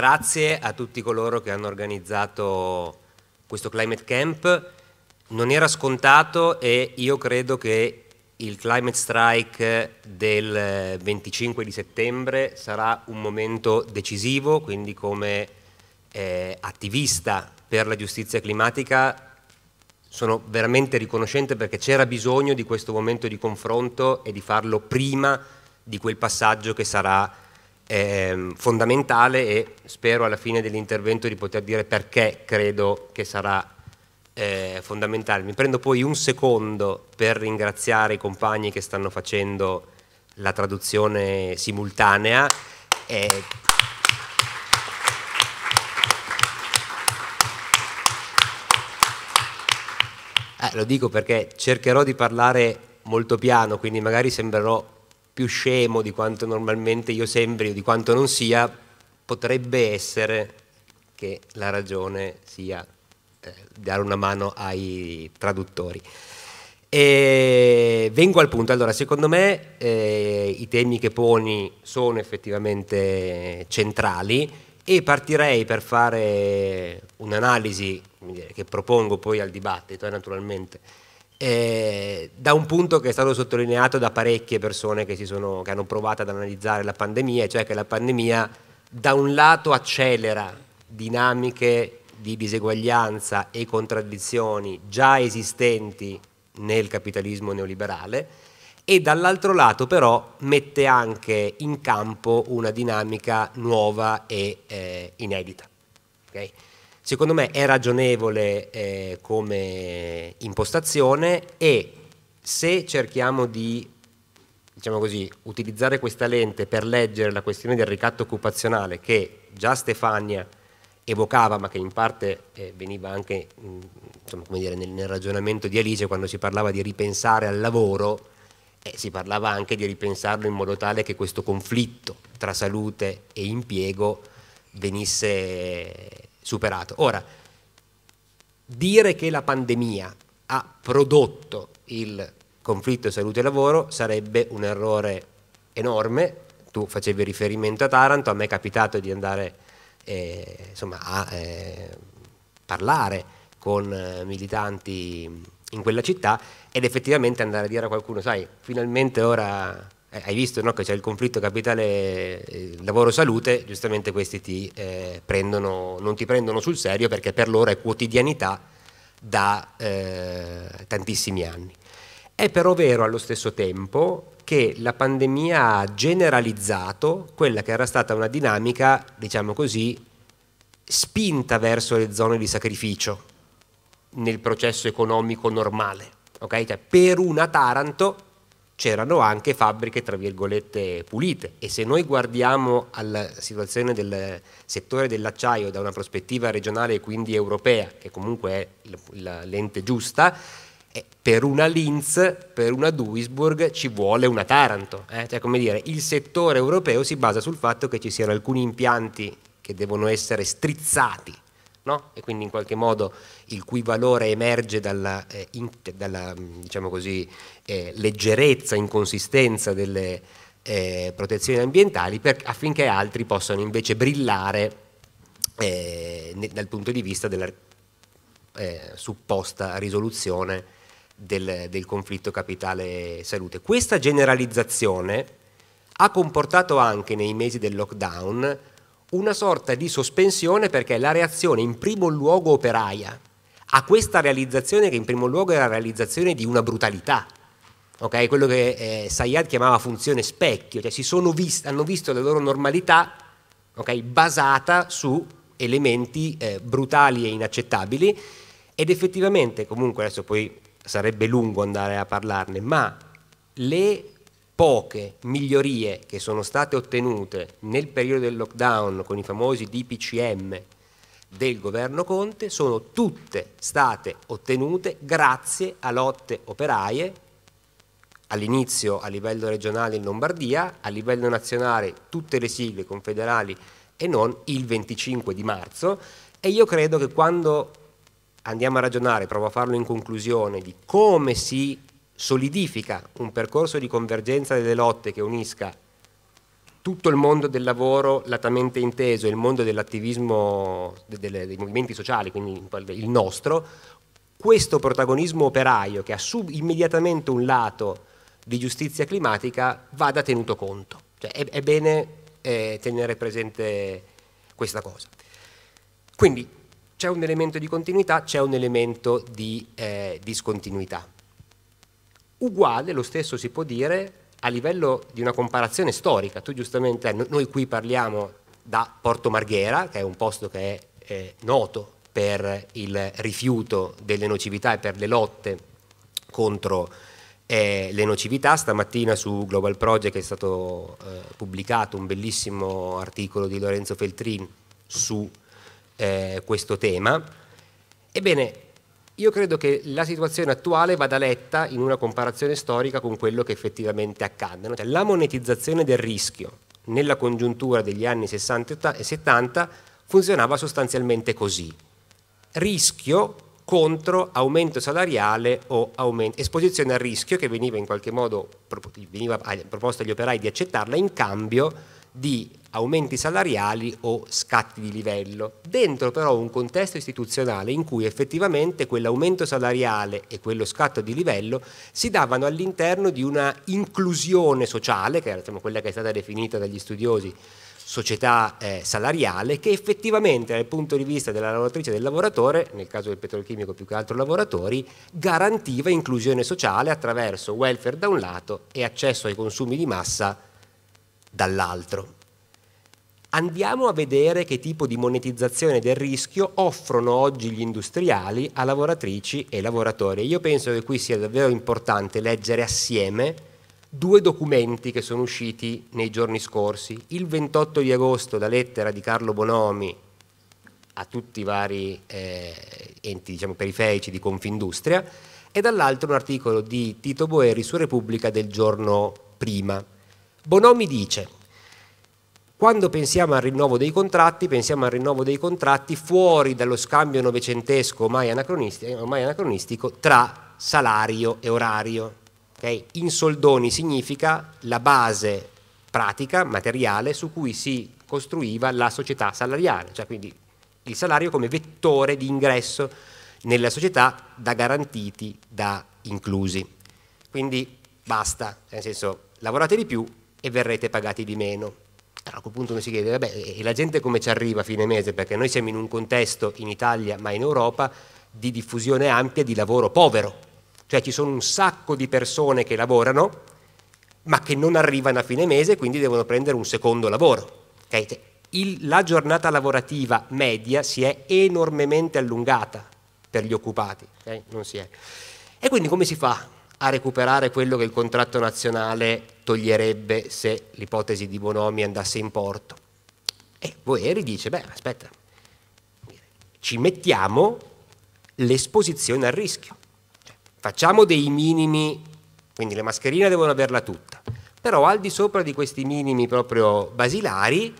Grazie a tutti coloro che hanno organizzato questo Climate Camp. Non era scontato e io credo che il Climate Strike del 25 di settembre sarà un momento decisivo, quindi come eh, attivista per la giustizia climatica sono veramente riconoscente perché c'era bisogno di questo momento di confronto e di farlo prima di quel passaggio che sarà eh, fondamentale e spero alla fine dell'intervento di poter dire perché credo che sarà eh, fondamentale. Mi prendo poi un secondo per ringraziare i compagni che stanno facendo la traduzione simultanea. Eh, lo dico perché cercherò di parlare molto piano, quindi magari sembrerò più scemo di quanto normalmente io sembri o di quanto non sia, potrebbe essere che la ragione sia eh, dare una mano ai traduttori. E vengo al punto, allora secondo me eh, i temi che poni sono effettivamente centrali e partirei per fare un'analisi che propongo poi al dibattito eh, naturalmente eh, da un punto che è stato sottolineato da parecchie persone che, sono, che hanno provato ad analizzare la pandemia, cioè che la pandemia da un lato accelera dinamiche di diseguaglianza e contraddizioni già esistenti nel capitalismo neoliberale e dall'altro lato però mette anche in campo una dinamica nuova e eh, inedita. Okay? Secondo me è ragionevole eh, come impostazione e se cerchiamo di diciamo così, utilizzare questa lente per leggere la questione del ricatto occupazionale che già Stefania evocava, ma che in parte eh, veniva anche mh, mm, insomma, dire, nel, nel, ragionamento di Alice quando si parlava di ripensare al lavoro, eh, si parlava anche di ripensarlo in modo tale che questo conflitto tra salute e impiego venisse superato. Ora, dire che la pandemia ha prodotto il conflitto salute e lavoro sarebbe un errore enorme. Tu facevi riferimento a Taranto, a me è capitato di andare eh, insomma, a eh, parlare con eh, militanti in quella città ed effettivamente andare a dire a qualcuno, sai, finalmente ora eh, hai visto no, che c'è il conflitto capitale eh, lavoro-salute, giustamente questi ti, eh, prendono, non ti prendono sul serio perché per loro è quotidianità da eh, tantissimi anni. È però vero allo stesso tempo che la pandemia ha generalizzato quella che era stata una dinamica, diciamo così, spinta verso le zone di sacrificio nel processo economico normale. Okay? Cioè, per una Taranto c'erano anche fabbriche tra virgolette pulite e se noi guardiamo alla situazione del settore dell'acciaio da una prospettiva regionale e quindi europea, che comunque è l'ente giusta, eh, per una Linz, per una Duisburg ci vuole una Taranto. Eh? Cioè, come dire, il settore europeo si basa sul fatto che ci siano alcuni impianti che devono essere strizzati No? e quindi in qualche modo il cui valore emerge dalla, eh, in, dalla diciamo così, eh, leggerezza, inconsistenza delle eh, protezioni ambientali per, affinché altri possano invece brillare eh, ne, dal punto di vista della eh, supposta risoluzione del, del conflitto capitale-salute. Questa generalizzazione ha comportato anche nei mesi del lockdown una sorta di sospensione perché la reazione in primo luogo operaia a questa realizzazione che in primo luogo è la realizzazione di una brutalità, okay? quello che eh, Sayad chiamava funzione specchio, cioè si vist hanno visto la loro normalità okay, basata su elementi eh, brutali e inaccettabili ed effettivamente comunque adesso poi sarebbe lungo andare a parlarne, ma le poche migliorie che sono state ottenute nel periodo del lockdown con i famosi DPCM del governo Conte sono tutte state ottenute grazie a lotte operaie all'inizio a livello regionale in Lombardia, a livello nazionale tutte le sigle confederali e non il 25 di marzo e io credo che quando andiamo a ragionare, provo a farlo in conclusione, di come si solidifica un percorso di convergenza delle lotte che unisca tutto il mondo del lavoro latamente inteso, e il mondo dell'attivismo dei movimenti sociali, quindi il nostro, questo protagonismo operaio che ha immediatamente un lato di giustizia climatica vada tenuto conto. Cioè è, è, bene eh, tenere presente questa cosa. Quindi c'è un elemento di continuità, c'è un elemento di eh, discontinuità. Uguale lo stesso si può dire a livello di una comparazione storica. Tu giustamente, eh, noi qui parliamo da Porto Marghera, che è un posto che è eh, noto per il rifiuto delle nocività e per le lotte contro eh, le nocività. Stamattina su Global Project è stato eh, pubblicato un bellissimo articolo di Lorenzo Feltrin su eh, questo tema. Ebbene, io credo che la situazione attuale vada letta in una comparazione storica con quello che effettivamente accadde. Cioè, la monetizzazione del rischio nella congiuntura degli anni 60 e 70 funzionava sostanzialmente così. Rischio contro aumento salariale o aumento, esposizione al rischio che veniva in qualche modo veniva eh, proposta agli operai di accettarla in cambio di aumenti salariali o scatti di livello, dentro però un contesto istituzionale in cui effettivamente quell'aumento salariale e quello scatto di livello si davano all'interno di una inclusione sociale, che era diciamo, quella che è stata definita dagli studiosi società eh, salariale, che effettivamente dal punto di vista della lavoratrice e del lavoratore, nel caso del petrolchimico più che altro lavoratori, garantiva inclusione sociale attraverso welfare da un lato e accesso ai consumi di massa dall'altro. Andiamo a vedere che tipo di monetizzazione del rischio offrono oggi gli industriali a lavoratrici e lavoratori. Io penso che qui sia davvero importante leggere assieme due documenti che sono usciti nei giorni scorsi. Il 28 di agosto la lettera di Carlo Bonomi a tutti i vari eh, enti diciamo, periferici di Confindustria e dall'altro un articolo di Tito Boeri su Repubblica del giorno prima. Bonomi dice, quando pensiamo al rinnovo dei contratti, pensiamo al rinnovo dei contratti fuori dallo scambio novecentesco ormai anacronistico, ormai anacronistico tra salario e orario. Okay? In soldoni significa la base pratica, materiale, su cui si costruiva la società salariale, cioè quindi il salario come vettore di ingresso nella società da garantiti, da inclusi. Quindi basta, nel senso lavorate di più, e verrete pagati di meno. Però a quel punto uno si chiede, vabbè, e la gente come ci arriva a fine mese? Perché noi siamo in un contesto in Italia, ma in Europa, di diffusione ampia di lavoro povero. Cioè ci sono un sacco di persone che lavorano, ma che non arrivano a fine mese, quindi devono prendere un secondo lavoro. Okay? Cioè, il, la giornata lavorativa media si è enormemente allungata per gli occupati, okay? non si è. E quindi come si fa? a recuperare quello che il contratto nazionale toglierebbe se l'ipotesi di Bonomi andasse in porto. E Boeri dice, beh, aspetta, ci mettiamo l'esposizione al rischio. facciamo dei minimi, quindi le mascherine devono averla tutta, però al di sopra di questi minimi proprio basilari,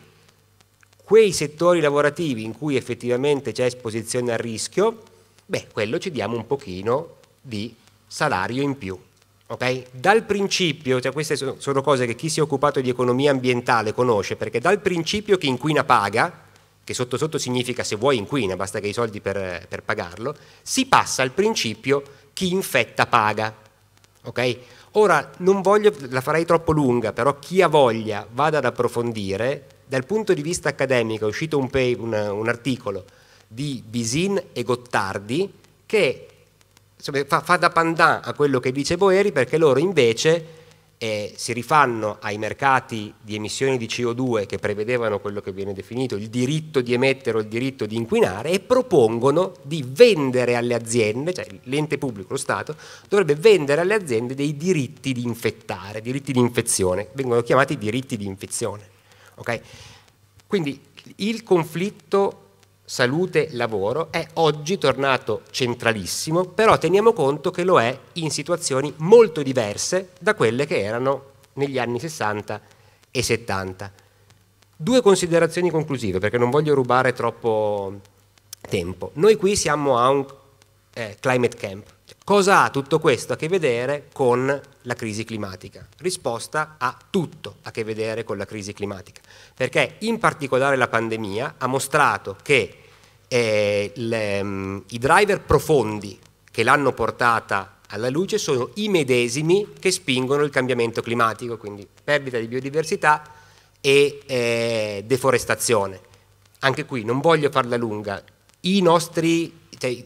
quei settori lavorativi in cui effettivamente c'è esposizione al rischio, beh, quello ci diamo un pochino di salario in più. Okay? Dal principio, cioè queste sono cose che chi si è occupato di economia ambientale conosce, perché dal principio chi inquina paga, che sotto sotto significa se vuoi inquina, basta che hai i soldi per, per pagarlo, si passa al principio chi infetta paga. Okay? Ora, non voglio, la farei troppo lunga, però chi ha voglia vada ad approfondire, dal punto di vista accademico è uscito un, pay, un, un articolo di Bisin e Gottardi che fa, fa, da pandan a quello che dice Boeri perché loro invece eh, si rifanno ai mercati di emissioni di CO2 che prevedevano quello che viene definito il diritto di emettere o il diritto di inquinare e propongono di vendere alle aziende, cioè l'ente pubblico, lo Stato, dovrebbe vendere alle aziende dei diritti di infettare, diritti di infezione, vengono chiamati diritti di infezione. Okay? Quindi il conflitto salute, lavoro è oggi tornato centralissimo, però teniamo conto che lo è in situazioni molto diverse da quelle che erano negli anni 60 e 70. Due considerazioni conclusive, perché non voglio rubare troppo tempo. Noi qui siamo a un eh, climate camp. Cosa ha tutto questo a che vedere con la crisi climatica? Risposta a tutto a che vedere con la crisi climatica, perché in particolare la pandemia ha mostrato che eh, le, um, i driver profondi che l'hanno portata alla luce sono i medesimi che spingono il cambiamento climatico, quindi perdita di biodiversità e eh, deforestazione. Anche qui non voglio farla lunga, i nostri, cioè,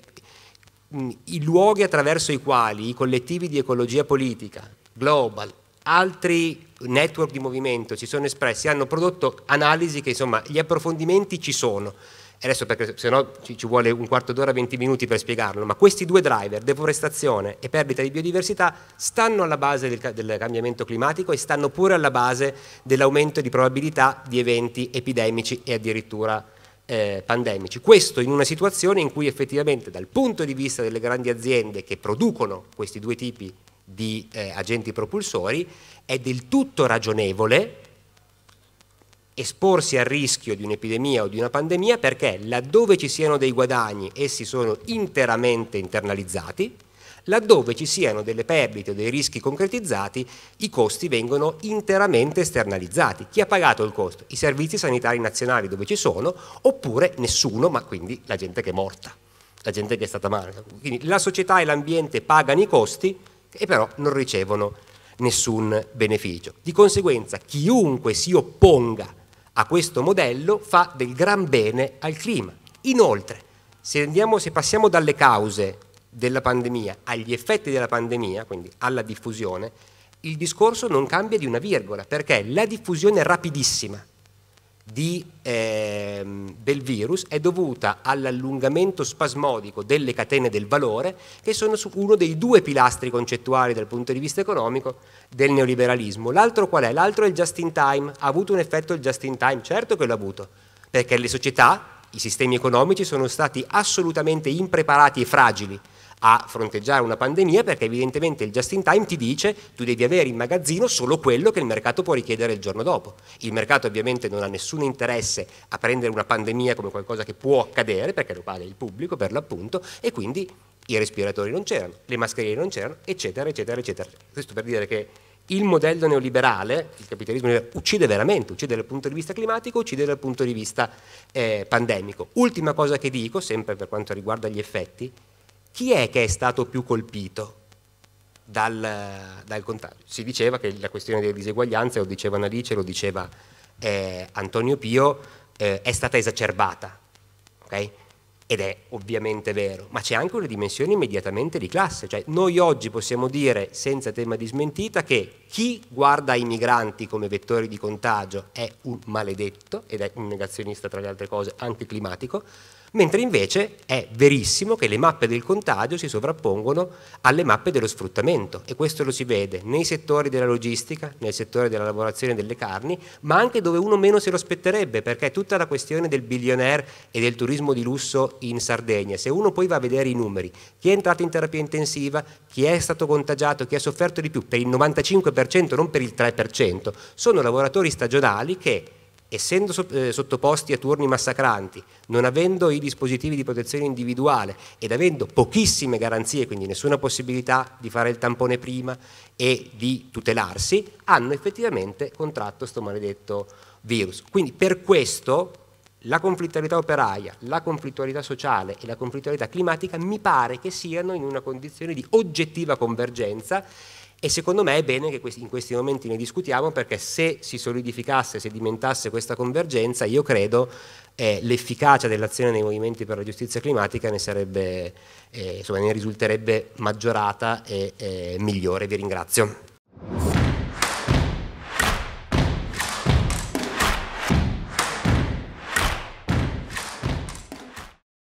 i luoghi attraverso i quali i collettivi di ecologia politica, global, altri network di movimento si sono espressi, hanno prodotto analisi che insomma gli approfondimenti ci sono adesso perché se no ci, ci vuole un quarto d'ora, 20 minuti per spiegarlo, ma questi due driver, deforestazione e perdita di biodiversità, stanno alla base del, del cambiamento climatico e stanno pure alla base dell'aumento di probabilità di eventi epidemici e addirittura eh, pandemici. Questo in una situazione in cui effettivamente dal punto di vista delle grandi aziende che producono questi due tipi di eh, agenti propulsori è del tutto ragionevole esporsi al rischio di un'epidemia o di una pandemia perché laddove ci siano dei guadagni essi sono interamente internalizzati, laddove ci siano delle perdite o dei rischi concretizzati i costi vengono interamente esternalizzati. Chi ha pagato il costo? I servizi sanitari nazionali dove ci sono oppure nessuno, ma quindi la gente che è morta, la gente che è stata male. Quindi la società e l'ambiente pagano i costi e però non ricevono nessun beneficio. Di conseguenza chiunque si opponga a questo modello fa del gran bene al clima. Inoltre, se, andiamo, se passiamo dalle cause della pandemia agli effetti della pandemia, quindi alla diffusione, il discorso non cambia di una virgola, perché la diffusione rapidissima di, eh, del virus è dovuta all'allungamento spasmodico delle catene del valore, che sono uno dei due pilastri concettuali dal punto di vista economico del neoliberalismo. L'altro qual è? L'altro è il just in time. Ha avuto un effetto il just in time? Certo che l'ha avuto, perché le società i sistemi economici sono stati assolutamente impreparati e fragili a fronteggiare una pandemia perché evidentemente il just in time ti dice tu devi avere in magazzino solo quello che il mercato può richiedere il giorno dopo. Il mercato ovviamente non ha nessun interesse a prendere una pandemia come qualcosa che può accadere perché lo paga il pubblico per l'appunto e quindi i respiratori non c'erano, le mascherine non c'erano, eccetera, eccetera, eccetera. Questo per dire che il modello neoliberale, il capitalismo uccide veramente, uccide dal punto di vista climatico, uccide dal punto di vista eh, pandemico. Ultima cosa che dico, sempre per quanto riguarda gli effetti, chi è che è stato più colpito dal, dal contagio? Si diceva che la questione delle diseguaglianze, lo diceva Nalice, lo diceva eh, Antonio Pio, eh, è stata esacerbata. Okay? Ed è ovviamente vero, ma c'è anche una dimensione immediatamente di classe, cioè noi oggi possiamo dire senza tema di smentita che chi guarda i migranti come vettori di contagio è un maledetto ed è un negazionista tra le altre cose anche climatico, mentre invece è verissimo che le mappe del contagio si sovrappongono alle mappe dello sfruttamento e questo lo si vede nei settori della logistica, nel settore della lavorazione delle carni, ma anche dove uno meno se lo aspetterebbe perché tutta la questione del billionaire e del turismo di lusso in Sardegna, se uno poi va a vedere i numeri, chi è entrato in terapia intensiva, chi è stato contagiato, chi ha sofferto di più, per il 95% non per il 3%, sono lavoratori stagionali che essendo eh, sottoposti a turni massacranti, non avendo i dispositivi di protezione individuale ed avendo pochissime garanzie, quindi nessuna possibilità di fare il tampone prima e di tutelarsi, hanno effettivamente contratto questo maledetto virus. Quindi per questo la conflittualità operaia, la conflittualità sociale e la conflittualità climatica mi pare che siano in una condizione di oggettiva convergenza e secondo me è bene che in questi momenti ne discutiamo perché se si solidificasse, sedimentasse questa convergenza, io credo eh, l'efficacia dell'azione dei movimenti per la giustizia climatica ne, sarebbe, eh, insomma, ne risulterebbe maggiorata e eh, migliore. Vi ringrazio.